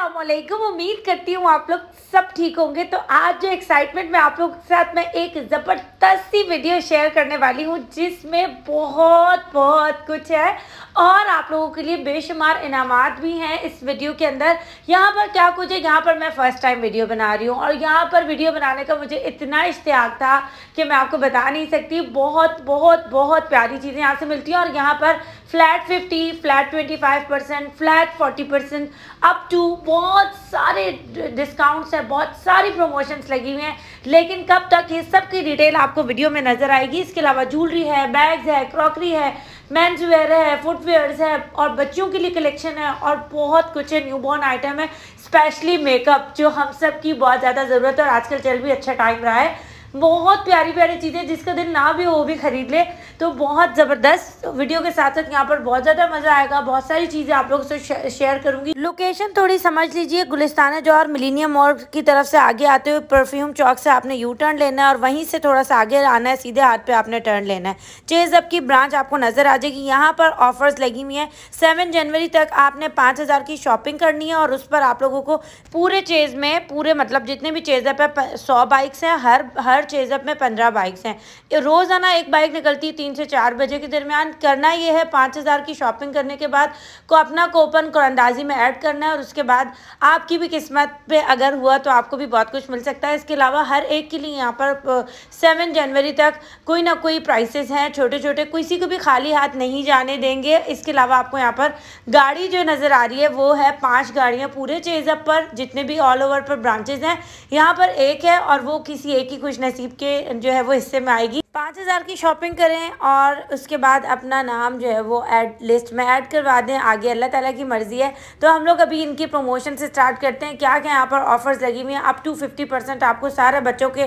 असलम उम्मीद करती हूँ आप लोग सब ठीक होंगे तो आज जो एक्साइटमेंट में आप लोग के साथ मैं एक ज़बरदस्त सी वीडियो शेयर करने वाली हूँ जिसमें बहुत बहुत कुछ है और आप लोगों के लिए बेशुमार इनाम भी हैं इस वीडियो के अंदर यहाँ पर क्या कुछ है यहाँ पर मैं फ़र्स्ट टाइम वीडियो बना रही हूँ और यहाँ पर वीडियो बनाने का मुझे इतना इश्तियाक था कि मैं आपको बता नहीं सकती बहुत बहुत बहुत प्यारी चीज़ें यहाँ से मिलती हैं और यहाँ पर flat 50 flat 25 percent flat 40 percent up to बहुत सारे डिस्काउंट्स हैं बहुत सारी प्रमोशंस लगी हुई हैं लेकिन कब तक ये सब की डिटेल आपको वीडियो में नज़र आएगी इसके अलावा ज्वेलरी है बैग्स है क्रॉकरी है मेंस वेयर है फुटवेयर है और बच्चों के लिए कलेक्शन है और बहुत कुछ है न्यूबॉर्न आइटम है स्पेशली मेकअप जो हम सब की बहुत ज़्यादा ज़रूरत है और आजकल चल भी अच्छा टाइम रहा है बहुत प्यारी प्यारी चीज़ें जिसका दिल ना भी हो वो भी खरीद ले तो बहुत ज़बरदस्त वीडियो के साथ साथ यहाँ पर बहुत ज़्यादा मज़ा आएगा बहुत सारी चीज़ें आप लोगों से शेयर करूँगी लोकेशन थोड़ी समझ लीजिए गुलिस्ताना जो और मिलीनियम मॉल की तरफ से आगे आते हुए परफ्यूम चौक से आपने यू टर्न लेना है और वहीं से थोड़ा सा आगे आना है सीधे हाथ पर आपने टर्न लेना है चेज की ब्रांच आपको नज़र आ जाएगी यहाँ पर ऑफर्स लगी हुई हैं सेवन जनवरी तक आपने पाँच हज़ार की शॉपिंग करनी है और उस पर आप लोगों को पूरे चेज़ में पूरे मतलब जितने भी चेज़ अप है सौ बाइक्स हैं हर हर चेज़ अप में पंद्रह बाइक्स हैं रोज़ाना एक बाइक निकलती है तीन तीन से चार बजे के दरमियान करना ये है पाँच हज़ार की शॉपिंग करने के बाद को अपना कोपन कुरंदाजी में ऐड करना है और उसके बाद आपकी भी किस्मत पे अगर हुआ तो आपको भी बहुत कुछ मिल सकता है इसके अलावा हर एक के लिए यहाँ पर सेवन जनवरी तक कोई ना कोई प्राइसेस हैं छोटे छोटे किसी को भी खाली हाथ नहीं जाने देंगे इसके अलावा आपको यहाँ पर गाड़ी जो नज़र आ रही है वो है पाँच गाड़ियाँ पूरे चेजअप पर जितने भी ऑल ओवर पर ब्रांचेज हैं यहाँ पर एक है और वो किसी एक ही खुश नसीब के जो है वो हिस्से में आएगी पाँच हज़ार की शॉपिंग करें और उसके बाद अपना नाम जो है वो ऐड लिस्ट में ऐड करवा दें आगे अल्लाह ताला की मर्ज़ी है तो हम लोग अभी इनकी प्रमोशन से स्टार्ट करते हैं क्या क्या यहाँ पर ऑफ़र्स लगी हुई हैं अप टू फिफ्टी परसेंट आपको सारे बच्चों के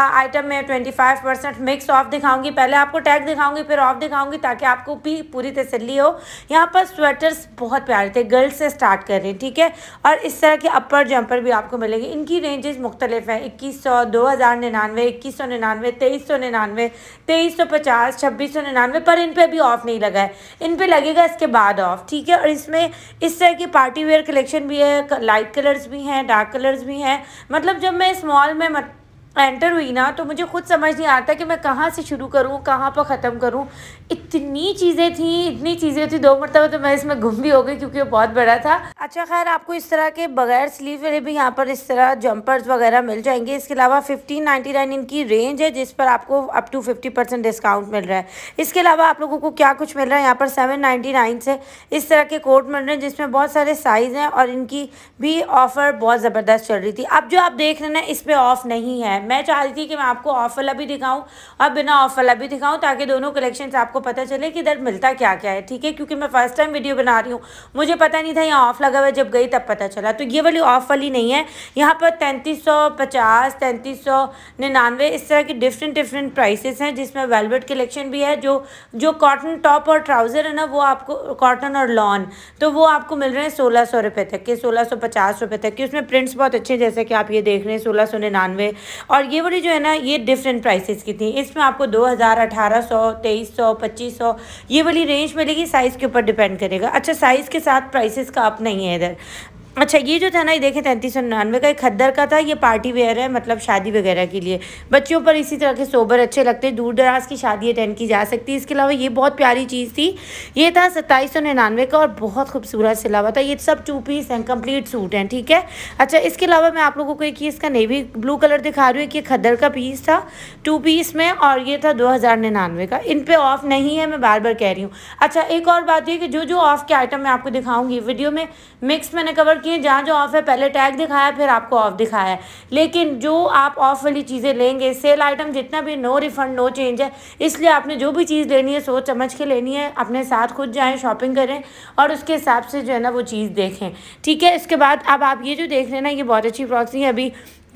आइटम में twenty five percent mix off दिखाऊंगी पहले आपको टैग दिखाऊँगी फिर ऑफ दिखाऊँगी ताकि आपको भी पूरी तसली हो यहाँ पर स्वेटर्स बहुत प्यारे थे गर्ल्स से स्टार्ट कर रहे हैं ठीक है और इस तरह के अपर जम्पर भी आपको मिलेंगे इनकी रेंजेज़ मुख्तलिफ हैं इक्कीस सौ दो हज़ार निन्यानवे इक्कीस सौ निन्यानवे तेईस सौ निन्यानवे निन्यानवे तेईस सौ पचास छब्बीस सौ निन्यानवे पर इन पर अभी ऑफ नहीं लगा है इन पर लगेगा इसके बाद ऑफ ठीक है और इसमें इस तरह की पार्टी वेयर कलेक्शन भी है लाइट कलर्स भी हैं डार्क कलर्स भी हैं मतलब जब मैं स्मॉल में मत एंटर हुई ना तो मुझे खुद समझ नहीं आता कि मैं कहाँ से शुरू करूँ कहाँ पर ख़त्म करूँ इतनी चीज़ें थी इतनी चीज़ें थी दो मरतबा तो मैं इसमें गुम भी हो गई क्योंकि वो बहुत बड़ा था अच्छा खैर आपको इस तरह के बगैर स्लीव वाले भी यहाँ पर इस तरह जंपर्स वगैरह मिल जाएंगे इसके अलावा फिफ्टीन नाइन्टी नाइन इनकी रेंज है जिस पर आपको up to fifty percent discount मिल रहा है इसके अलावा आप लोगों को क्या कुछ मिल रहा है यहाँ पर सेवन नाइन्टी नाइन से इस तरह के कोट मिल रहे हैं जिसमें बहुत सारे साइज़ हैं और इनकी भी ऑफ़र बहुत ज़बरदस्त चल रही थी अब जो आप देख रहे हैं ना इस पर ऑफ़ नहीं है मैं चाहती थी कि मैं आपको ऑफ वाला भी दिखाऊं और बिना ऑफ वाला भी दिखाऊं ताकि दोनों कलेक्शन आपको पता चले कि इधर मिलता क्या क्या है ठीक है क्योंकि मैं फर्स्ट टाइम वीडियो बना रही हूँ मुझे पता नहीं था यहाँ ऑफ लगा हुआ जब गई तब पता चला तो ये वाली ऑफ वाली नहीं है यहाँ पर तैंतीस सौ पचास तैंतीस सौ निन्यानवे इस तरह के डिफरेंट डिफरेंट प्राइसेस हैं जिसमें वेलवेट कलेक्शन भी है जो जो कॉटन टॉप और ट्राउज़र है ना वो आपको कॉटन और लॉन तो वो आपको मिल रहे हैं सोलह सौ रुपये तक के सोलह सौ पचास रुपये तक के उसमें प्रिंट्स बहुत अच्छे हैं जैसे कि आप ये देख रहे हैं सोलह सौ निन्यानवे और ये वाली जो है ना ये डिफरेंट प्राइसेस की थी इसमें आपको दो हज़ार अठारह सौ तेईस सौ पच्चीस सौ ये वाली रेंज मिलेगी साइज़ के ऊपर डिपेंड करेगा अच्छा साइज़ के साथ प्राइसेस का अप नहीं है इधर अच्छा ये जो था ना ये देखें तैंतीस सौ निन्यानवे का एक खद्दर का था ये पार्टी वेयर है मतलब शादी वगैरह के लिए बच्चों पर इसी तरह के सोबर अच्छे लगते हैं दूर दराज की शादी अटेंड की जा सकती है इसके अलावा ये बहुत प्यारी चीज़ थी ये था सत्ताईस सौ निन्यानवे का और बहुत खूबसूरत सिलावा था ये सब टू पीस हैं कम्प्लीट सूट हैं ठीक है अच्छा इसके अलावा मैं आप लोगों को एक इसका नेवी ब्लू कलर दिखा रही हूँ कि खद्दर का पीस था टू पीस में और ये था दो हज़ार निन्यानवे का इन पर ऑफ़ नहीं है मैं बार बार कह रही हूँ अच्छा एक और बात यह कि जो जो ऑफ़ के आइटम मैं आपको दिखाऊँगी वीडियो में मिक्स मैंने कवर बाकी हैं जहाँ जो ऑफ़ है पहले टैग दिखाया फिर आपको ऑफ़ दिखाया है लेकिन जो आप ऑफ़ वाली चीज़ें लेंगे सेल आइटम जितना भी नो रिफंड नो चेंज है इसलिए आपने जो भी चीज़ लेनी है सोच समझ के लेनी है अपने साथ खुद जाएँ शॉपिंग करें और उसके हिसाब से जो है ना वो चीज़ देखें ठीक है इसके बाद अब आप ये जो देख रहे हैं ना ये बहुत अच्छी प्रॉक्सी है अभी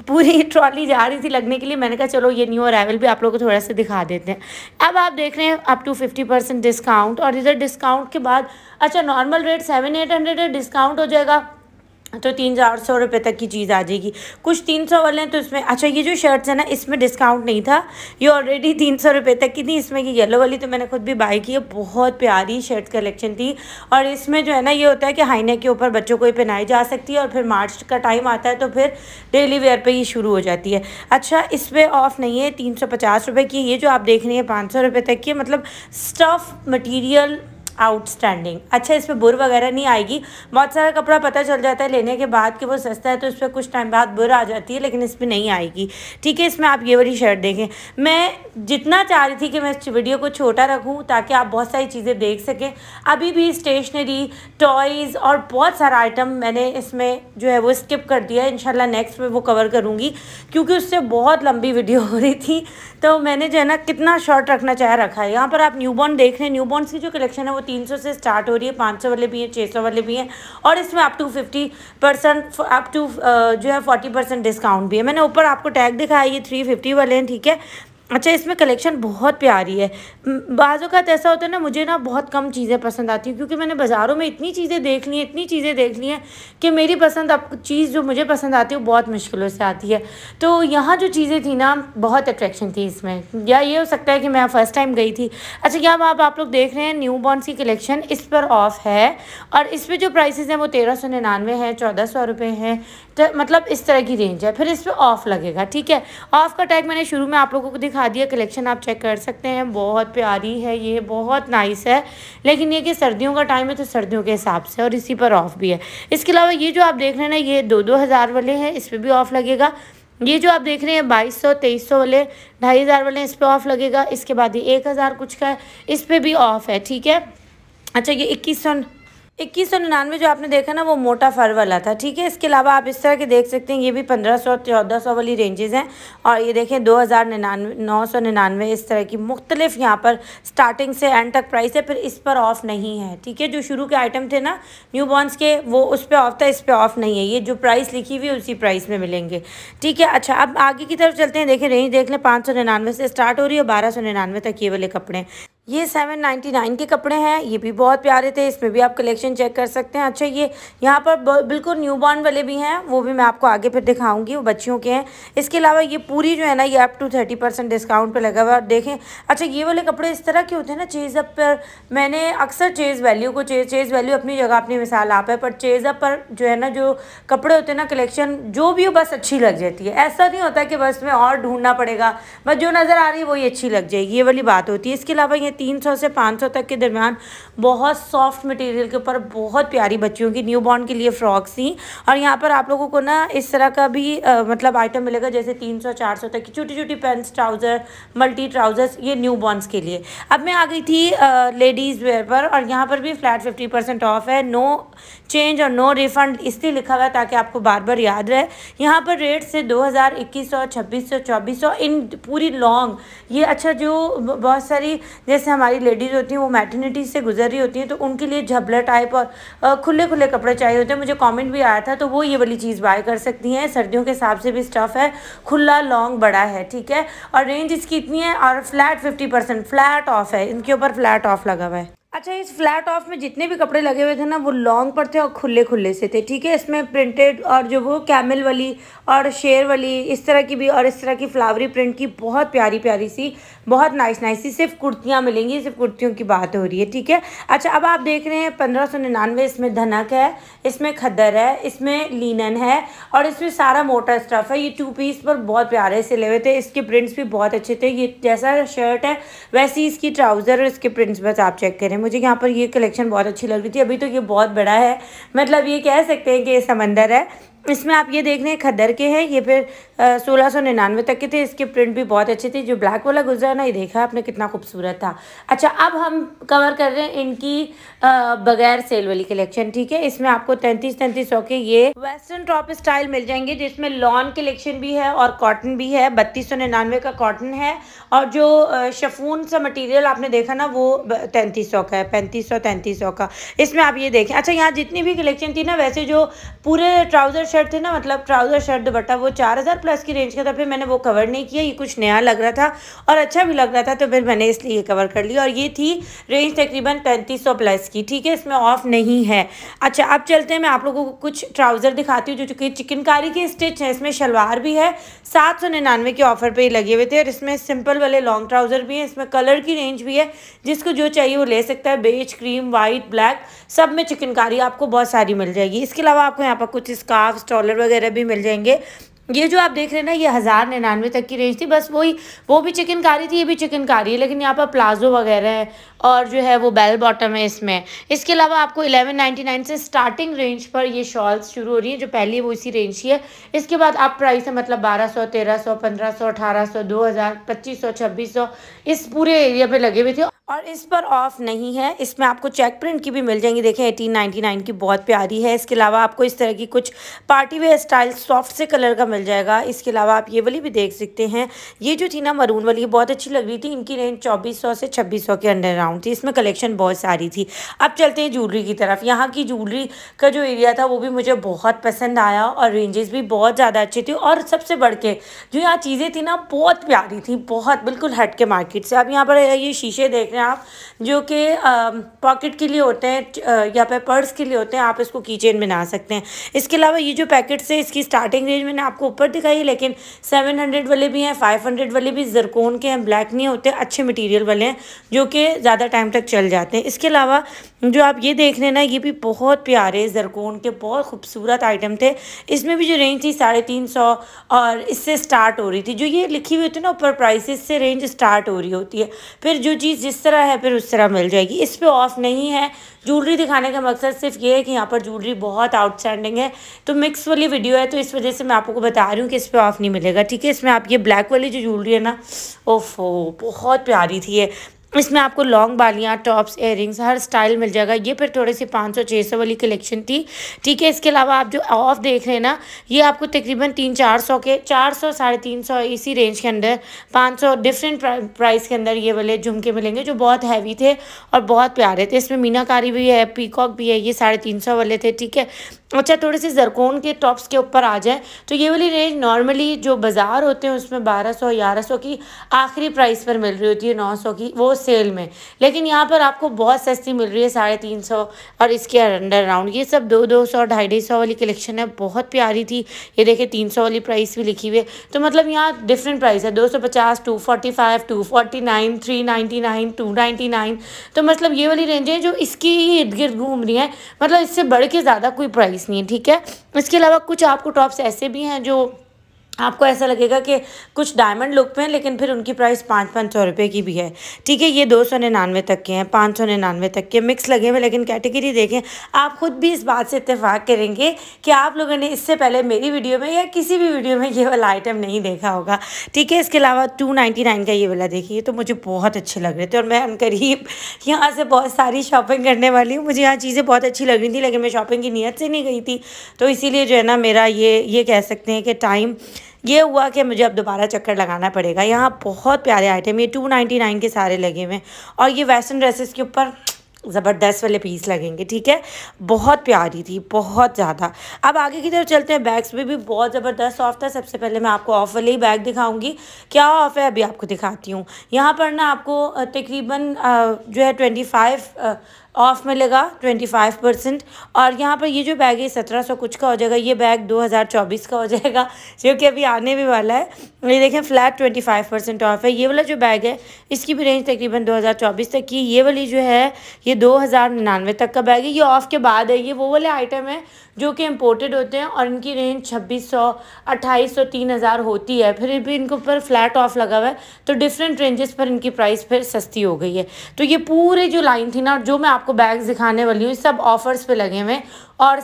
पूरी ट्रॉली जा रही थी लगने के लिए मैंने कहा चलो ये न्यू अरावल भी आप लोगों को थोड़ा सा दिखा देते हैं अब आप देख रहे हैं up to fifty percent discount और इधर डिस्काउंट के बाद अच्छा normal rate seven eight hundred है डिस्काउंट हो जाएगा तो तीन चार सौ रुपये तक की चीज़ आ जाएगी कुछ तीन सौ वाले हैं तो इसमें अच्छा ये जो शर्ट्स है ना इसमें डिस्काउंट नहीं था ये ऑलरेडी तीन सौ रुपये तक की थी इसमें ये येलो वाली तो मैंने खुद भी बाई की है बहुत प्यारी शर्ट कलेक्शन थी और इसमें जो है ना ये होता है कि हाइने के ऊपर बच्चों को ही पहनाई जा सकती है और फिर मार्च का टाइम आता है तो फिर डेली वेयर पर ही शुरू हो जाती है अच्छा इस पर ऑफ़ नहीं है तीन सौ पचास रुपये की ये जो आप देख रही हैं पाँच सौ रुपये तक की मतलब स्टफ़ मटीरियल आउटस्टैंडिंग अच्छा इस पर बुर वगैरह नहीं आएगी बहुत सारा कपड़ा पता चल जाता है लेने के बाद कि वो सस्ता है तो इस पर कुछ टाइम बाद बुर आ जाती है लेकिन इस पर नहीं आएगी ठीक है इसमें आप ये वाली शर्ट देखें मैं जितना चाह रही थी कि मैं इस वीडियो को छोटा रखूँ ताकि आप बहुत सारी चीज़ें देख सकें अभी भी स्टेशनरी टॉयज़ और बहुत सारा आइटम मैंने इसमें जो है वो स्किप कर दिया है इनशाला नेक्स्ट में वो कवर करूँगी क्योंकि उससे बहुत लंबी वीडियो हो रही थी तो मैंने जो है ना कितना शॉर्ट रखना चाहे रखा है यहाँ पर आप बॉर्न देख रहे हैं बॉर्न की जो कलेक्शन है वो तीन सौ से स्टार्ट हो रही है पाँच सौ वाले भी हैं छः सौ वाले भी हैं और इसमें up to fifty percent up to जो है फोर्टी परसेंट डिस्काउंट भी है मैंने ऊपर आपको टैग दिखाया ये थ्री फिफ्टी वाले हैं ठीक है अच्छा इसमें कलेक्शन बहुत प्यारी है बाज़ों का तो ऐसा होता है ना मुझे ना बहुत कम चीज़ें पसंद आती हैं क्योंकि मैंने बाज़ारों में इतनी चीज़ें देख ली हैं इतनी चीज़ें देख ली हैं कि मेरी पसंद अब चीज़ जो मुझे पसंद आती है वो बहुत मुश्किलों से आती है तो यहाँ जो चीज़ें थी ना बहुत अट्रैक्शन थी इसमें या ये हो सकता है कि मैं फ़र्स्ट टाइम गई थी अच्छा यहाँ आप आप लोग देख रहे हैं न्यू बॉर्न की कलेक्शन इस पर ऑफ है और इस पर जो प्राइस हैं वो तेरह सौ निन्यानवे हैं चौदह सौ रुपये हैं तो मतलब इस तरह की रेंज है फिर इस पर ऑफ लगेगा ठीक है ऑफ का टैग मैंने शुरू में आप लोगों को दिखा खादी का कलेक्शन आप चेक कर सकते हैं बहुत प्यारी है ये बहुत नाइस है लेकिन ये कि सर्दियों का टाइम है तो सर्दियों के हिसाब से और इसी पर ऑफ़ भी है इसके अलावा ये जो आप देख रहे हैं ना ये दो दो हज़ार वाले हैं इस पर भी ऑफ़ लगेगा ये जो आप देख रहे हैं बाईस सौ तेईस सौ वाले ढाई हज़ार वाले इस पर ऑफ़ लगेगा इसके बाद ये एक हज़ार कुछ का है इस पर भी ऑफ़ है ठीक है अच्छा ये इक्कीस सौ इक्कीस सौ निन्यानवे जो आपने देखा ना वो मोटा फर वाला था ठीक है इसके अलावा आप इस तरह के देख सकते हैं ये भी पंद्रह सौ चौदह सौ वाली रेंजेज़ हैं और ये देखें दो हज़ार निन्यानवे नौ सौ निन्यानवे इस तरह की मुख्तलिफ यहाँ पर स्टार्टिंग से एंड तक प्राइस है फिर इस पर ऑफ नहीं है ठीक है जो शुरू के आइटम थे ना न्यू बॉन्स के वो उस पर ऑफ था इस पर ऑफ नहीं है ये जो प्राइस लिखी हुई है उसी प्राइस में मिलेंगे ठीक है अच्छा अब आगे की तरफ चलते हैं देखें रेंज देख लें पाँच सौ निन्यानवे से स्टार्ट हो रही है बारह सौ निन्यानवे तक ये वाले कपड़े ये सेवन नाइन्टी नाइन के कपड़े हैं ये भी बहुत प्यारे थे इसमें भी आप कलेक्शन चेक कर सकते हैं अच्छा ये यहाँ पर बिल्कुल न्यू बॉर्न वाले भी हैं वो भी मैं आपको आगे फिर दिखाऊंगी वो बच्चियों के हैं इसके अलावा ये पूरी जो है ना ये आप टू थर्टी परसेंट डिस्काउंट पर लगा हुआ और देखें अच्छा ये वाले कपड़े इस तरह के होते हैं ना चेज़ अप पर मैंने अक्सर चेज़ वैल्यू को चेज़ चेज़ वैल्यू अपनी जगह अपनी मिसाल आप है पर चेज़ अप पर जो है ना जो कपड़े होते हैं ना कलेक्शन जो भी हो बस अच्छी लग जाती है ऐसा नहीं होता कि बस में और ढूंढना पड़ेगा बस जो नज़र आ रही है वही अच्छी लग जाएगी ये वाली बात होती है इसके अलावा ये 300 से 500 तक के दरमियान बहुत सॉफ्ट मटेरियल के ऊपर बहुत प्यारी बच्चियों की न्यू बॉर्न के लिए फ्रॉक्स थी और यहाँ पर आप लोगों को ना इस तरह का भी आ, मतलब आइटम मिलेगा जैसे 300 400 तक की छोटी छोटी पेंट्स ट्राउज़र मल्टी ट्राउज़र्स ये न्यू बॉर्नस के लिए अब मैं आ गई थी लेडीज़ वेयर पर और यहाँ पर भी फ्लैट फिफ्टी ऑफ है नो चेंज और नो रिफंड इसलिए लिखा हुआ है ताकि आपको बार बार याद रहे यहाँ पर रेट से दो हज़ार इक्कीस सौ छब्बीस सौ चौबीस सौ इन पूरी लॉन्ग ये अच्छा जो बहुत सारी जैसे हमारी लेडीज़ होती हैं वो मैटर्निटी से गुजर रही होती हैं तो उनके लिए झबला टाइप और खुले खुले कपड़े चाहिए होते हैं मुझे कॉमेंट भी आया था तो वो ये वाली चीज़ बाय कर सकती हैं सर्दियों के हिसाब से भी स्टफ़ है खुला लॉन्ग बड़ा है ठीक है और रेंज इसकी इतनी है और flat fifty percent flat off है इनके ऊपर फ्लैट ऑफ लगा हुआ है अच्छा इस फ्लैट ऑफ में जितने भी कपड़े लगे हुए थे ना वो लॉन्ग पर थे और खुले खुले से थे ठीक है इसमें प्रिंटेड और जो वो कैमल वाली और शेर वाली इस तरह की भी और इस तरह की फ्लावरी प्रिंट की बहुत प्यारी प्यारी सी बहुत नाइस नाइस सी सिर्फ कुर्तियाँ मिलेंगी सिर्फ कुर्तियों की बात हो रही है ठीक है अच्छा अब आप देख रहे हैं पंद्रह सौ निन्यानवे इसमें धनक है इसमें खदर है इसमें लीनन है और इसमें सारा मोटा स्टफ़ है ये टू पीस पर बहुत प्यारे से ले हुए थे इसके प्रिंट्स भी बहुत अच्छे थे ये जैसा शर्ट है वैसी इसकी ट्राउज़र और इसके प्रिंट्स बस आप चेक करें मुझे यहाँ पर ये कलेक्शन बहुत अच्छी लग रही थी अभी तो ये बहुत बड़ा है मतलब ये कह सकते हैं कि ये समंदर है इसमें आप ये देख रहे हैं खद्दर के हैं ये फिर सोलह सौ निन्यानवे तक के थे इसके प्रिंट भी बहुत अच्छे थे जो ब्लैक वाला गुजरा ना ये देखा आपने कितना खूबसूरत था अच्छा अब हम कवर कर रहे हैं इनकी बगैर सेल वाली कलेक्शन ठीक है इसमें आपको तैंतीस तैंतीस सौ के ये वेस्टर्न टॉप स्टाइल मिल जाएंगे जिसमें लॉन कलेक्शन भी है और कॉटन भी है बत्तीस सौ निन्यानवे का कॉटन है और जो शफून सा मटीरियल आपने देखा ना वो तैंतीस सौ का है पैंतीस सौ तैंतीस सौ का इसमें आप ये देखें अच्छा यहाँ जितनी भी कलेक्शन थी ना वैसे जो पूरे ट्राउज़र शर्ट थे ना मतलब ट्राउज़र शर्ट दुपट्टा वो चार हज़ार प्लस की रेंज का था फिर मैंने वो कवर नहीं किया ये कुछ नया लग रहा था और अच्छा भी लग रहा था तो फिर मैंने इसलिए कवर कर लिया और ये थी रेंज तकरीबन पैंतीस सौ प्लस की ठीक है इसमें ऑफ नहीं है अच्छा अब चलते हैं मैं आप लोगों को कुछ ट्राउज़र दिखाती हूँ जो कि चिकनकारी के स्टिच है इसमें शलवार भी है सात सौ निन्यानवे के ऑफर पर ही लगे हुए थे और इसमें सिंपल वाले लॉन्ग ट्राउज़र भी हैं इसमें कलर की रेंज भी है जिसको जो चाहिए वो ले सकता है बेज क्रीम वाइट ब्लैक सब में चिकनकारी आपको बहुत सारी मिल जाएगी इसके अलावा आपको यहाँ पर कुछ स्काफ हाफ स्टॉलर वगैरह भी मिल जाएंगे ये जो आप देख रहे हैं ना ये हज़ार निन्यानवे तक की रेंज थी बस वही वो भी चिकनकारी थी ये भी चिकनकारी है लेकिन यहाँ पर प्लाजो वगैरह है और जो है वो बेल बॉटम है इसमें इसके अलावा आपको एलेवन नाइन्टी नाइन से स्टार्टिंग रेंज पर ये शॉल्स शुरू हो रही हैं जो पहली वो इसी रेंज की है इसके बाद आप प्राइस है मतलब बारह सौ तेरह सौ पंद्रह सौ अठारह सौ दो हज़ार पच्चीस सौ छब्बीस सौ इस पूरे एरिया पर लगे हुए थे और इस पर ऑफ नहीं है इसमें आपको चेक प्रिंट की भी मिल जाएंगी देखें एटीन नाइन्टी नाइन की बहुत प्यारी है इसके अलावा आपको इस तरह की कुछ पार्टी वेयर स्टाइल सॉफ्ट से कलर का मिल जाएगा इसके अलावा आप ये वाली भी देख सकते हैं ये जो थी ना मरून वाली ये बहुत अच्छी लग रही थी इनकी रेंज चौबीस सौ से छब्बीस सौ के अंडर राउंड थी इसमें कलेक्शन बहुत सारी थी अब चलते हैं जूलरी की तरफ यहाँ की जूलरी का जो एरिया था वो भी मुझे बहुत पसंद आया और रेंजेस भी बहुत ज़्यादा अच्छी थी और सबसे बढ़ के जो यहाँ चीज़ें थी ना बहुत प्यारी थी बहुत बिल्कुल हट के मार्केट से अब यहाँ पर ये शीशे देख हैं आप जो कि पॉकेट के लिए होते हैं या फिर पर्स के लिए होते हैं आप इसको की चेन बना सकते हैं इसके अलावा ये जो पैकेट्स है इसकी स्टार्टिंग रेंज मैंने आपको ऊपर दिखाई है लेकिन सेवन हंड्रेड वाले भी हैं फाइव हंड्रेड वाले भी जरकोन के हैं ब्लैक नहीं होते अच्छे मटीरियल वाले हैं जो कि ज़्यादा टाइम तक चल जाते हैं इसके अलावा जो आप ये देख रहे हैं ना ये भी बहुत प्यारे जरकोन के बहुत खूबसूरत आइटम थे इसमें भी जो रेंज थी साढ़े तीन सौ और इससे स्टार्ट हो रही थी जो ये लिखी हुई होती है ना ऊपर प्राइसेस से रेंज स्टार्ट हो रही होती है फिर जो चीज़ जिस तरह है फिर उस तरह मिल जाएगी इस पर ऑफ नहीं है ज्वेलरी दिखाने का मकसद सिर्फ ये है कि यहाँ पर ज्वेलरी बहुत आउटस्टैंडिंग है तो मिक्स वाली वीडियो है तो इस वजह से मैं आपको बता रही हूँ कि इस पर ऑफ नहीं मिलेगा ठीक है इसमें आप ये ब्लैक वाली जो ज्वेलरी है ना ओफो बहुत प्यारी थी ये इसमें आपको लॉन्ग बालियाँ टॉप्स एयरिंग्स हर स्टाइल मिल जाएगा ये फिर थोड़े से पाँच सौ छः सौ वाली कलेक्शन थी ठीक है इसके अलावा आप जो ऑफ़ देख रहे हैं ना ये आपको तकरीबन तीन चार सौ के चार सौ साढ़े तीन सौ इसी रेंज के अंदर पाँच सौ डिफरेंट प्राइस के अंदर ये वाले झुमके मिलेंगे जो बहुत हैवी थे और बहुत प्यारे थे इसमें मीनाकारी भी है पीकॉक भी है ये साढ़े तीन सौ वाले थे ठीक है अच्छा थोड़े से जरकोन के टॉप्स के ऊपर आ जाए तो ये वाली रेंज नॉर्मली जो बाज़ार होते हैं उसमें 1200 1100 की आखिरी प्राइस पर मिल रही होती है 900 की वो सेल में लेकिन यहाँ पर आपको बहुत सस्ती मिल रही है साढ़े तीन सौ और इसके अंडर राउंड ये सब दो दो सौ ढाई ढाई सौ वाली कलेक्शन है बहुत प्यारी थी ये देखिए तीन सौ वाली प्राइस भी लिखी हुई है तो मतलब यहाँ डिफरेंट प्राइस है दो सौ पचास two forty five two forty nine three ninety nine two ninety nine तो मतलब ये वाली रेंज है जो इसकी ही इर्द गिर्द घूम रही है मतलब इससे बढ़ के ज़्यादा कोई प्राइस नहीं है ठीक है इसके अलावा कुछ आपको टॉप्स ऐसे भी हैं जो आपको ऐसा लगेगा कि कुछ डायमंड लुक हैं लेकिन फिर उनकी प्राइस पाँच पाँच सौ रुपये की भी है ठीक है ये दो सौ निन्यानवे तक के हैं पाँच सौ निन्यानवे तक के मिक्स लगे हुए लेकिन कैटेगरी देखें आप खुद भी इस बात से इतफाक़ करेंगे कि आप लोगों ने इससे पहले मेरी वीडियो में या किसी भी वीडियो में ये वाला आइटम नहीं देखा होगा ठीक है इसके अलावा टू नाइन का ये वाला देखिए तो मुझे बहुत अच्छे लग रहे थे और मैं करीब यहाँ से बहुत सारी शॉपिंग करने वाली हूँ मुझे यहाँ चीज़ें बहुत अच्छी लग रही थी लेकिन मैं शॉपिंग की नीयत से नहीं गई थी तो इसीलिए जो है ना मेरा ये ये कह सकते हैं कि टाइम ये हुआ कि मुझे अब दोबारा चक्कर लगाना पड़ेगा यहाँ बहुत प्यारे आइटम ये टू नाइन्टी नाइन के सारे लगे हुए हैं और ये वेस्टर्न ड्रेसेस के ऊपर ज़बरदस्त वाले पीस लगेंगे ठीक है बहुत प्यारी थी बहुत ज़्यादा अब आगे की तरफ चलते हैं बैग्स में भी बहुत ज़बरदस्त ऑफ था सबसे पहले मैं आपको ऑफ वाले ही बैग दिखाऊंगी क्या ऑफ है अभी आपको दिखाती हूँ यहाँ पर ना आपको तकरीबन जो है ट्वेंटी फाइव ऑफ मिलेगा फाइव परसेंट और यहाँ पर ये जो बैग है सत्रह सौ कुछ का हो जाएगा ये बैग दो हज़ार चौबीस का हो जाएगा जो कि अभी आने भी वाला है ये देखें flat twenty five percent off है ये वाला जो बैग है इसकी भी रेंज तकरीबन दो हज़ार चौबीस तक की ये वाली जो है ये दो हज़ार निन्यानवे तक का बैग है ये ऑफ़ के बाद है ये वो वाले आइटम है जो कि इम्पोर्टेड होते हैं और इनकी रेंज छब्बीस सौ अट्ठाईस सौ तीन हज़ार होती है फिर भी इनके ऊपर फ्लैट ऑफ लगा हुआ है तो डिफरेंट रेंजेस पर इनकी प्राइस फिर सस्ती हो गई है तो ये पूरे जो लाइन थी ना जो मैं आपको बैग दिखाने वाली हूँ सब ऑफर्स पे लगे हुए हैं और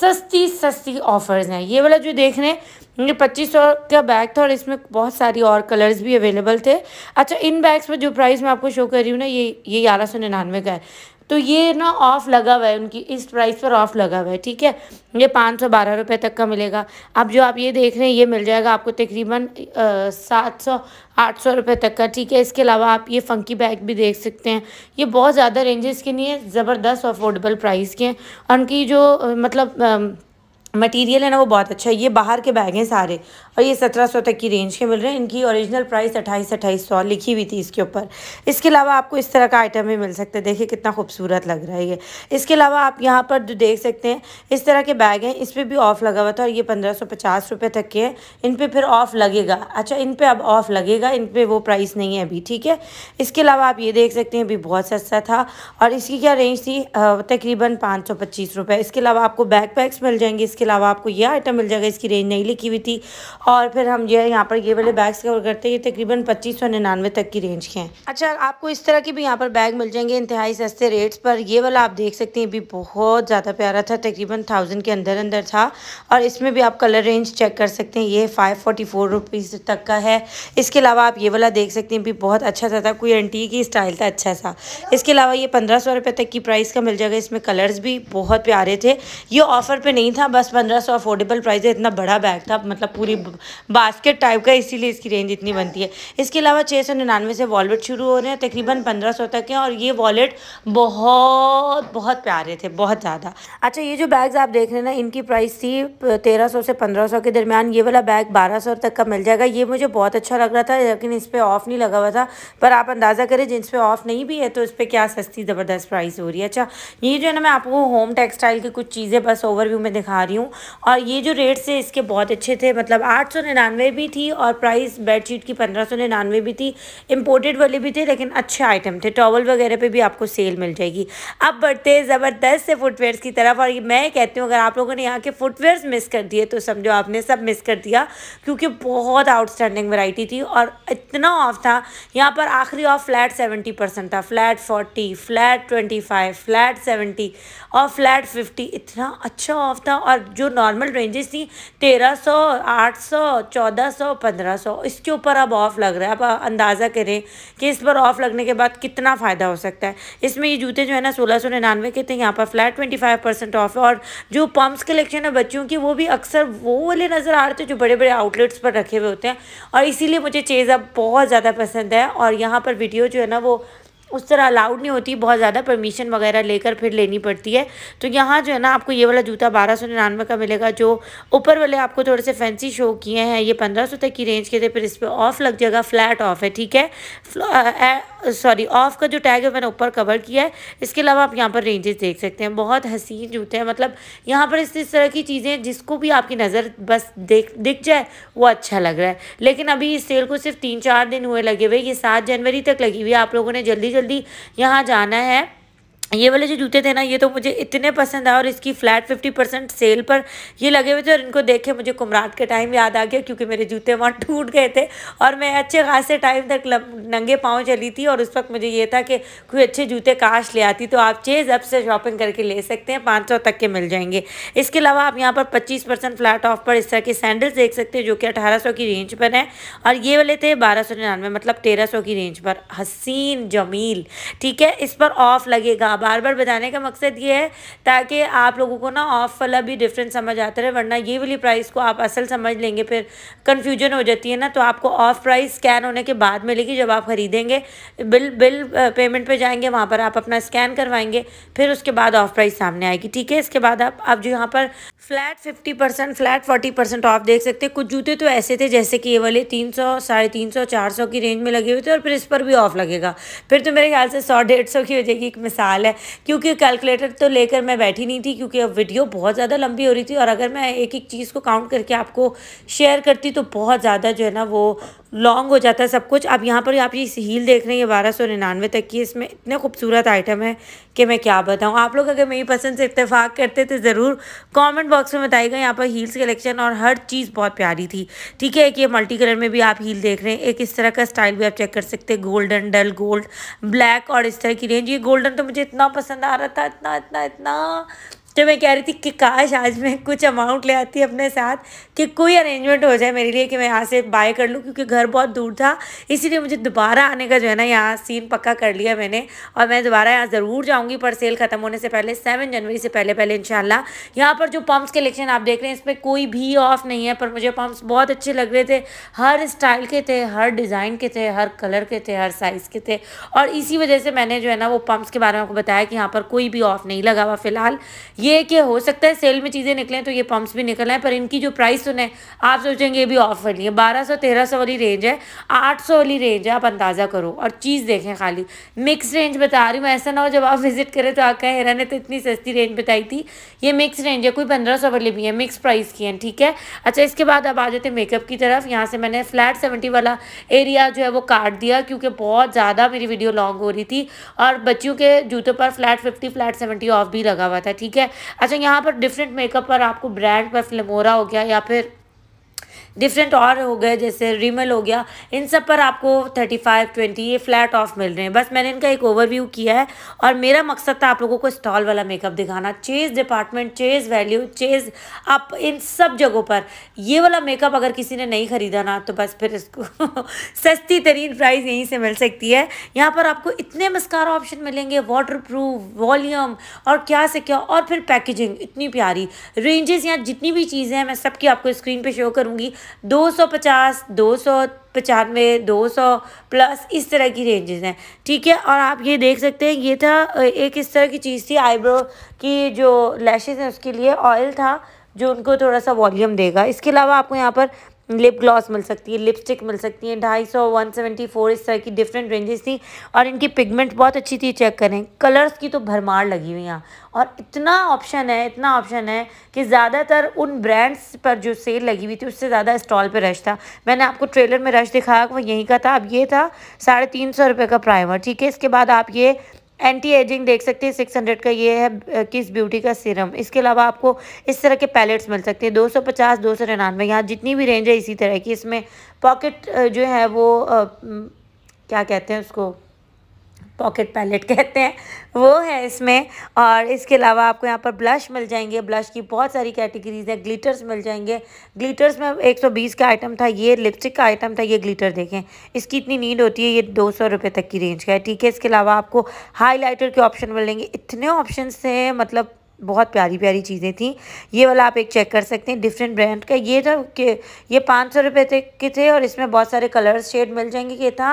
सस्ती सस्ती ऑफर्स हैं ये वाला जो देख रहे हैं ये पच्चीस सौ का बैग था और इसमें बहुत सारी और कलर्स भी अवेलेबल थे अच्छा इन बैग्स पर जो प्राइस मैं आपको शो कर रही हूँ ना ये ये ग्यारह सौ निन्यानवे का है तो ये ना ऑफ़ लगा हुआ है उनकी इस प्राइस पर ऑफ़ लगा हुआ है ठीक है ये पाँच सौ बारह रुपये तक का मिलेगा अब जो आप ये देख रहे हैं ये मिल जाएगा आपको तकरीबन सात सौ आठ सौ रुपये तक का ठीक है इसके अलावा आप ये फ़ंकी बैग भी देख सकते हैं ये बहुत ज़्यादा रेंजेस के नहीं है ज़बरदस्त अफोर्डेबल प्राइस के हैं और उनकी जो मतलब मटेरियल है ना वो बहुत अच्छा है ये बाहर के बैग हैं सारे और ये सत्रह सौ तक की रेंज के मिल रहे हैं इनकी ओरिजिनल प्राइस अट्ठाईस अट्ठाईस सौ लिखी हुई थी इसके ऊपर इसके अलावा आपको इस तरह का आइटम भी मिल सकता है देखिए कितना खूबसूरत लग रहा है ये इसके अलावा आप यहाँ पर जो देख सकते हैं इस तरह के बैग हैं इस पर भी ऑफ़ लगा हुआ था और ये पंद्रह सौ पचास रुपये तक के हैं इन पर फिर ऑफ़ लगेगा अच्छा इन पर अब ऑफ़ लगेगा इन पर वो प्राइस नहीं है अभी ठीक है इसके अलावा आप ये देख सकते हैं अभी बहुत सस्ता था और इसकी क्या रेंज थी तकरीबन पाँच सौ पच्चीस रुपये इसके अलावा आपको बैग पैक्स मिल जाएंगे इसके अलावा आपको यह आइटम मिल जाएगा इसकी रेंज नहीं लिखी हुई थी और फिर हम जो है यहाँ पर ये वाले बैग्स कवर करते हैं ये तकरीबन पच्चीस सौ निन्यानवे तक की रेंज के हैं अच्छा आपको इस तरह के भी यहाँ पर बैग मिल जाएंगे इंतहाई सस्ते रेट्स पर ये वाला आप देख सकते हैं भी बहुत ज़्यादा प्यारा था तकरीबन थाउजेंड के अंदर अंदर था और इसमें भी आप कलर रेंज चेक कर सकते हैं ये फाइव फोर्टी फोर रुपीज़ तक का है इसके अलावा आप ये वाला देख सकते हैं भी बहुत अच्छा सा था कोई एंटी की स्टाइल था अच्छा सा इसके अलावा ये पंद्रह सौ रुपये तक की प्राइस का मिल जाएगा इसमें कलर्स भी बहुत प्यारे थे ये ऑफ़र पर नहीं था बस पंद्रह सौ अफोर्डेबल प्राइस है इतना बड़ा बैग था मतलब पूरी बास्केट टाइप का इसीलिए इसकी रेंज इतनी बनती है इसके अलावा छः सौ निन्यानवे से वॉलेट शुरू हो रहे हैं तकरीबन पंद्रह सौ तक हैं और ये वॉलेट बहुत बहुत प्यारे थे बहुत ज़्यादा अच्छा ये जो बैग्स आप देख रहे हैं ना इनकी प्राइस थी तेरह सौ से पंद्रह सौ के दरमियान ये वाला बैग बारह सौ तक का मिल जाएगा ये मुझे बहुत अच्छा लग रहा था लेकिन इस पर ऑफ़ नहीं लगा हुआ था पर आप अंदाज़ा करें जिन पर ऑफ़ नहीं भी है तो इस पर क्या सस्ती ज़बरदस्त प्राइस हो रही है अच्छा ये जो है ना मैं आपको होम टेक्सटाइल की कुछ चीज़ें बस ओवरव्यू में दिखा रही हूँ और ये जो रेट्स थे इसके बहुत अच्छे थे मतलब आठ आठ सौ निन्यानवे भी थी और प्राइस बेडशीट की पंद्रह सौ निन्यानवे भी थी इम्पोर्टेड वाले भी थे लेकिन अच्छे आइटम थे टॉवल वगैरह पे भी आपको सेल मिल जाएगी अब बढ़ते हैं ज़बरदस्त से फुटवेयर्स की तरफ और मैं कहती हूँ अगर आप लोगों ने यहाँ के फुटवेयर्स मिस कर दिए तो समझो आपने सब मिस कर दिया क्योंकि बहुत आउटस्टैंडिंग वैरायटी थी और इतना ऑफ था यहाँ पर आखिरी ऑफ फ्लैट सेवेंटी परसेंट था flat forty flat twenty five flat seventy और फ्लैट फिफ्टी इतना अच्छा ऑफ था और जो नॉर्मल रेंजेस थी तेरह सौ आठ सौ सौ चौदह सौ पंद्रह सौ इसके ऊपर अब ऑफ़ लग रहा है अब अंदाज़ा करें कि इस पर ऑफ़ लगने के बाद कितना फ़ायदा हो सकता है इसमें ये जूते जो है ना सोलह सौ निन्यानवे के थे यहाँ पर flat twenty five percent off है और जो पम्प्स कलेक्शन है बच्चों की वो भी अक्सर वो वाले नज़र आ रहे थे जो बड़े बड़े आउटलेट्स पर रखे हुए होते हैं और इसीलिए मुझे चेज़ अब बहुत ज़्यादा पसंद है और यहाँ पर वीडियो जो है ना वो उस तरह अलाउड नहीं होती बहुत ज़्यादा परमिशन वगैरह लेकर फिर लेनी पड़ती है तो यहाँ जो है ना आपको ये वाला जूता बारह सौ निन्यानवे का मिलेगा जो ऊपर वाले आपको थोड़े से फैंसी शो किए हैं ये पंद्रह सौ तक की रेंज के थे फिर इस पर ऑफ लग जाएगा फ्लैट ऑफ है ठीक है सॉरी ऑफ का जो टैग है मैंने ऊपर कवर किया है इसके अलावा आप यहाँ पर रेंजेस देख सकते हैं बहुत हसीन जूते हैं मतलब यहाँ पर इस इस तरह की चीज़ें जिसको भी आपकी नज़र बस देख दिख जाए वो अच्छा लग रहा है लेकिन अभी इस सेल को सिर्फ तीन चार दिन हुए लगे हुए ये सात जनवरी तक लगी हुई है आप लोगों ने जल्दी जल्दी यहाँ जाना है ये वाले जो जूते थे ना ये तो मुझे इतने पसंद आए और इसकी फ़्लैट फिफ्टी परसेंट सेल पर ये लगे हुए थे और इनको देखे मुझे कुमरात के टाइम याद आ गया क्योंकि मेरे जूते वहाँ टूट गए थे और मैं अच्छे खासे टाइम तक नंगे पाँव चली थी और उस वक्त मुझे ये था कि कोई अच्छे जूते काश ले आती तो आप चेज़ अब से शॉपिंग करके ले सकते हैं पाँच सौ तक के मिल जाएंगे इसके अलावा आप यहाँ पर पच्चीस परसेंट फ्लैट ऑफ पर इस तरह के सैंडल्स देख सकते हैं जो कि अठारह सौ की रेंज पर हैं और ये वाले थे बारह सौ निन्यानवे मतलब तेरह सौ की रेंज पर हसीन जमील ठीक है इस पर ऑफ लगेगा बार बार बताने का मकसद ये है ताकि आप लोगों को ना ऑफ वाला भी डिफरेंस समझ आता रहे वरना ये वाली प्राइस को आप असल समझ लेंगे फिर कन्फ्यूजन हो जाती है ना तो आपको ऑफ प्राइस स्कैन होने के बाद मिलेगी जब आप ख़रीदेंगे बिल बिल पेमेंट पे जाएंगे वहाँ पर आप अपना स्कैन करवाएंगे फिर उसके बाद ऑफ प्राइस सामने आएगी ठीक है इसके बाद आप आप जो यहाँ पर flat fifty percent flat forty percent off देख सकते हैं कुछ जूते तो ऐसे थे जैसे कि ये वाले तीन सौ साढ़े तीन सौ चार सौ की रेंज में लगे हुए थे और फिर इस पर भी ऑफ लगेगा फिर तो मेरे ख्याल से सौ डेढ़ सौ की हो जाएगी एक मिसाल है क्योंकि कैलकुलेटर तो लेकर मैं बैठी नहीं थी क्योंकि अब वीडियो बहुत ज़्यादा लंबी हो रही थी और अगर मैं एक एक चीज़ को काउंट करके आपको शेयर करती तो बहुत ज़्यादा जो है ना वो लॉन्ग हो जाता है सब कुछ अब यहाँ पर आप ये हील देख रहे हैं ये बारह सौ निन्यानवे तक की इसमें इतने खूबसूरत आइटम है कि मैं क्या बताऊँ आप लोग अगर मेरी पसंद से इतफाक़ करते तो ज़रूर कमेंट बॉक्स में बताइएगा यहाँ पर हील्स कलेक्शन और हर चीज़ बहुत प्यारी थी ठीक है एक ये मल्टी कलर में भी आप हील देख रहे हैं एक इस तरह का स्टाइल भी आप चेक कर सकते हैं गोल्डन डल गोल्ड ब्लैक और इस तरह की रेंज ये गोल्डन तो मुझे इतना पसंद आ रहा था इतना इतना इतना तो मैं कह रही थी कि काश आज मैं कुछ अमाउंट ले आती अपने साथ कि कोई अरेंजमेंट हो जाए मेरे लिए कि मैं यहाँ से बाय कर लूँ क्योंकि घर बहुत दूर था इसीलिए मुझे दोबारा आने का जो है ना यहाँ सीन पक्का कर लिया मैंने और मैं दोबारा यहाँ ज़रूर जाऊँगी पर सेल ख़त्म होने से पहले सेवन जनवरी से पहले पहले इन यहाँ पर जो पम्प्स कलेक्शन आप देख रहे हैं इसमें कोई भी ऑफ नहीं है पर मुझे पम्प्स बहुत अच्छे लग रहे थे हर स्टाइल के थे हर डिज़ाइन के थे हर कलर के थे हर साइज़ के थे और इसी वजह से मैंने जो है ना वो पम्प्स के बारे में आपको बताया कि यहाँ पर कोई भी ऑफ नहीं लगा हुआ फ़िलहाल ये कि हो सकता है सेल में चीज़ें निकलें तो ये पम्प्स भी निकल आए पर इनकी जो प्राइस सुने आप सोचेंगे ये भी ऑफ वाली है बारह सौ तेरह सौ वाली रेंज है आठ सौ वाली रेंज है आप अंदाज़ा करो और चीज़ देखें खाली मिक्स रेंज बता रही हूँ ऐसा ना हो जब आप विज़िट करें तो आपका हेरा ने तो इतनी सस्ती रेंज बताई थी ये मिक्स रेंज है कोई पंद्रह सौ वाली भी है मिक्स प्राइस की है ठीक है अच्छा इसके बाद अब आ जाते हैं मेकअप की तरफ यहाँ से मैंने फ्लैट सेवेंटी वाला एरिया जो है वो काट दिया क्योंकि बहुत ज़्यादा मेरी वीडियो लॉन्ग हो रही थी और बच्चियों के जूतों पर flat fifty flat seventy off भी लगा हुआ था ठीक है अच्छा यहाँ पर डिफरेंट मेकअप पर आपको ब्रांड पर फिल्मोरा हो गया या फिर डिफरेंट और हो गए जैसे रिमल हो गया इन सब पर आपको थर्टी फाइव ट्वेंटी ये फ्लैट ऑफ मिल रहे हैं बस मैंने इनका एक ओवरव्यू किया है और मेरा मकसद था आप लोगों को स्टॉल वाला मेकअप दिखाना Chase department Chase Value Chase आप इन सब जगहों पर ये वाला मेकअप अगर किसी ने नहीं ख़रीदा ना तो बस फिर इसको सस्ती तरीन प्राइस यहीं से मिल सकती है यहाँ पर आपको इतने मस्कारा ऑप्शन मिलेंगे वाटर प्रूफ वॉल्यूम और क्या से क्या और फिर पैकेजिंग इतनी प्यारी रेंजेस यहाँ जितनी भी चीज़ें हैं मैं सबकी आपको स्क्रीन पर शो करूँगी दो सौ पचास दो सौ पचानवे दो सौ प्लस इस तरह की रेंजेस हैं ठीक है और आप ये देख सकते हैं ये था एक इस तरह की चीज़ थी आईब्रो की जो लैशेज़ हैं उसके लिए ऑयल था जो उनको थोड़ा सा वॉल्यूम देगा इसके अलावा आपको यहाँ पर लिप ग्लॉस मिल सकती है लिपस्टिक मिल सकती है ढाई सौ वन सेवेंटी फोर इस तरह की डिफरेंट रेंजेस थी और इनकी पिगमेंट बहुत अच्छी थी चेक करें कलर्स की तो भरमार लगी हुई यहाँ और इतना ऑप्शन है इतना ऑप्शन है कि ज़्यादातर उन ब्रांड्स पर जो सेल लगी हुई थी उससे ज़्यादा स्टॉल पर रश था मैंने आपको ट्रेलर में रश दिखाया वो यहीं का था अब ये था साढ़े तीन सौ रुपये का प्राइमर ठीक है इसके बाद आप ये एंटी एजिंग देख सकते हैं सिक्स हंड्रेड का ये है किस ब्यूटी का सीरम इसके अलावा आपको इस तरह के पैलेट्स मिल सकते हैं दो सौ पचास दो सौ निन्यानवे यहाँ जितनी भी रेंज है इसी तरह की इसमें पॉकेट जो है वो क्या कहते हैं उसको पॉकेट पैलेट कहते हैं वो है इसमें और इसके अलावा आपको यहाँ पर ब्लश मिल जाएंगे ब्लश की बहुत सारी कैटेगरीज हैं ग्लिटर्स मिल जाएंगे ग्लिटर्स में 120 का आइटम था ये लिपस्टिक का आइटम था ये ग्लिटर देखें इसकी इतनी नीड होती है ये दो सौ रुपये तक की रेंज का है ठीक है इसके अलावा आपको हाईलाइटर के ऑप्शन मिलेंगे इतने ऑप्शन थे मतलब बहुत प्यारी प्यारी चीज़ें थी ये वाला आप एक चेक कर सकते हैं डिफरेंट ब्रांड का ये था कि ये पाँच सौ रुपये के थे और इसमें बहुत सारे कलर्स शेड मिल जाएंगे ये था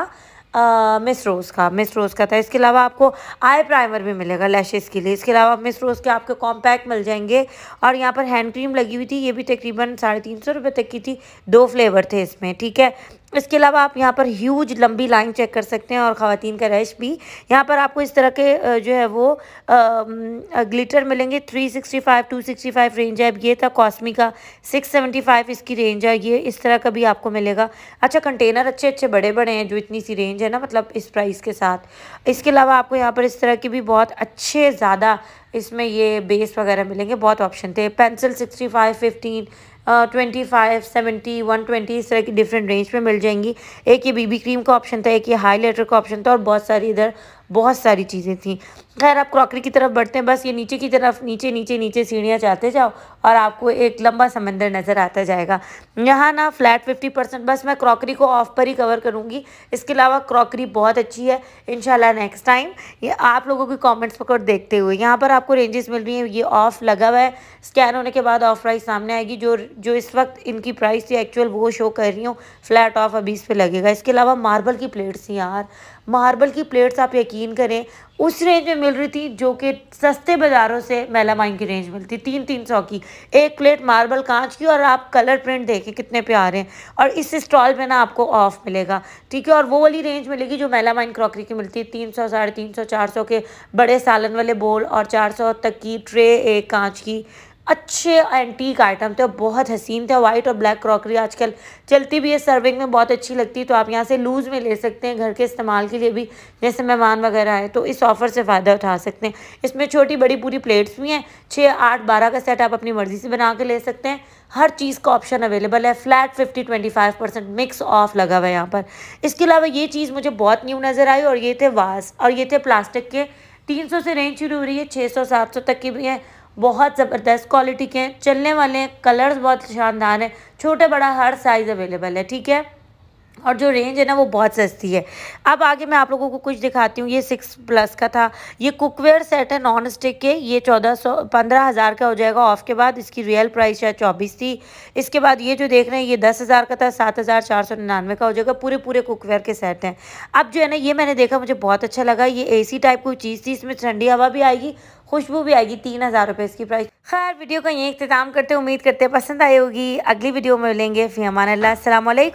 मिस रोज़ का मिस रोज़ का था इसके अलावा आपको आई प्राइमर भी मिलेगा लैशेस के लिए इसके अलावा मिस रोज़ के आपके कॉम्पैक्ट मिल जाएंगे और यहाँ पर हैंड क्रीम लगी हुई थी ये भी तकरीबन साढ़े तीन सौ रुपये तक की थी दो फ्लेवर थे इसमें ठीक है इसके अलावा आप यहाँ पर ह्यूज लंबी लाइन चेक कर सकते हैं और ख़वान का रश भी यहाँ पर आपको इस तरह के जो है वो ग्लिटर मिलेंगे 365 265 रेंज है अब ये था कॉस्मी का 675 इसकी रेंज है ये इस तरह का भी आपको मिलेगा अच्छा कंटेनर अच्छे अच्छे बड़े बड़े हैं जो इतनी सी रेंज है ना मतलब इस प्राइस के साथ इसके अलावा आपको यहाँ पर इस तरह के भी बहुत अच्छे ज़्यादा इसमें ये बेस वगैरह मिलेंगे बहुत ऑप्शन थे pencil sixty five fifteen twenty five seventy one twenty इस तरह की डिफरेंट रेंज में मिल जाएंगी एक ये बीबी क्रीम का ऑप्शन था एक ये हाई लेटर का ऑप्शन था और बहुत सारी इधर बहुत सारी चीज़ें थी खैर आप क्रॉकरी की तरफ बढ़ते हैं बस ये नीचे की तरफ नीचे नीचे नीचे सीढ़ियाँ चाहते जाओ और आपको एक लंबा समंदर नज़र आता जाएगा यहाँ ना फ्लैट फिफ्टी परसेंट बस मैं क्रॉकरी को ऑफ पर ही कवर करूँगी इसके अलावा क्रॉकरी बहुत अच्छी है इन नेक्स्ट टाइम ये आप लोगों की कॉमेंट्स पकड़ देखते हुए यहाँ पर आपको रेंजेस मिल रही हैं ये ऑफ लगा हुआ है स्कैन होने के बाद ऑफ प्राइस सामने आएगी जो जो इस वक्त इनकी प्राइस थी एक्चुअल वो शो कर रही हूँ फ्लैट ऑफ अभी इस पर लगेगा इसके अलावा मार्बल की प्लेट्स यार मार्बल की प्लेट्स आप यकीन यकीन करें उस रेंज में मिल रही थी जो कि सस्ते बाज़ारों से मेलामाइन की रेंज मिलती तीन तीन सौ की एक प्लेट मार्बल कांच की और आप कलर प्रिंट देखें कितने प्यारे हैं और इस स्टॉल में ना आपको ऑफ़ मिलेगा ठीक है और वो वाली रेंज मिलेगी जो मेलामाइन क्रॉकरी की मिलती है तीन सौ साढ़े तीन सौ चार सौ के बड़े सालन वाले बोल और चार सौ तक की ट्रे एक कांच की अच्छे एंटीक आइटम थे बहुत हसीन थे वाइट और ब्लैक क्रॉकरी आजकल चलती भी है सर्विंग में बहुत अच्छी लगती है तो आप यहाँ से लूज़ में ले सकते हैं घर के इस्तेमाल के लिए भी जैसे मेहमान वगैरह आए तो इस ऑफ़र से फ़ायदा उठा सकते हैं इसमें छोटी बड़ी पूरी प्लेट्स भी हैं छः आठ बारह का सेट आप अपनी मर्ज़ी से बना के ले सकते हैं हर चीज़ का ऑप्शन अवेलेबल है flat fifty twenty five percent mix off लगा हुआ है यहाँ पर इसके अलावा ये चीज़ मुझे बहुत न्यू नज़र आई और ये थे वास और ये थे प्लास्टिक के तीन सौ से रेंज शुरू हो रही है छः सौ सात सौ तक की भी है बहुत ज़बरदस्त क्वालिटी के हैं चलने वाले हैं कलर्स बहुत शानदार हैं छोटा बड़ा हर साइज़ अवेलेबल है ठीक है और जो रेंज है ना वो बहुत सस्ती है अब आगे मैं आप लोगों को कुछ दिखाती हूँ ये सिक्स प्लस का था ये कुकवेयर सेट है नॉन स्टिक के ये चौदह सौ पंद्रह हज़ार का हो जाएगा ऑफ के बाद इसकी रियल प्राइस शायद चौबीस थी इसके बाद ये जो देख रहे हैं ये दस हज़ार का था सात हज़ार चार सौ निन्यानवे का हो जाएगा पूरे पूरे कुकवेयर के सेट हैं अब जो है ना ये मैंने देखा मुझे बहुत अच्छा लगा ये ए टाइप कोई चीज़ थी इसमें ठंडी हवा भी आएगी खुशबू भी आएगी तीन हज़ार रुपये इसकी प्राइस खैर वीडियो का ये अख्ताम करते उम्मीद करते पसंद आई होगी अगली वीडियो में मिलेंगे फ़ी हमान्ला असल